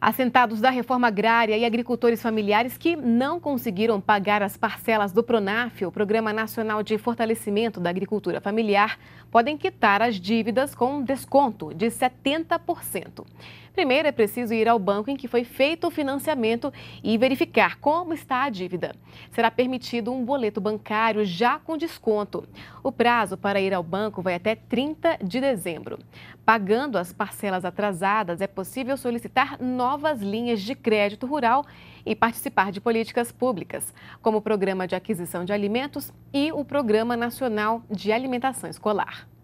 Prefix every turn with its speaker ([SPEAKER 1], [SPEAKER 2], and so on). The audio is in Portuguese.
[SPEAKER 1] Assentados da reforma agrária e agricultores familiares que não conseguiram pagar as parcelas do PRONAF, o Programa Nacional de Fortalecimento da Agricultura Familiar, podem quitar as dívidas com um desconto de 70%. Primeiro, é preciso ir ao banco em que foi feito o financiamento e verificar como está a dívida. Será permitido um boleto bancário já com desconto. O prazo para ir ao banco vai até 30 de dezembro. Pagando as parcelas atrasadas, é possível solicitar novas novas linhas de crédito rural e participar de políticas públicas, como o Programa de Aquisição de Alimentos e o Programa Nacional de Alimentação Escolar.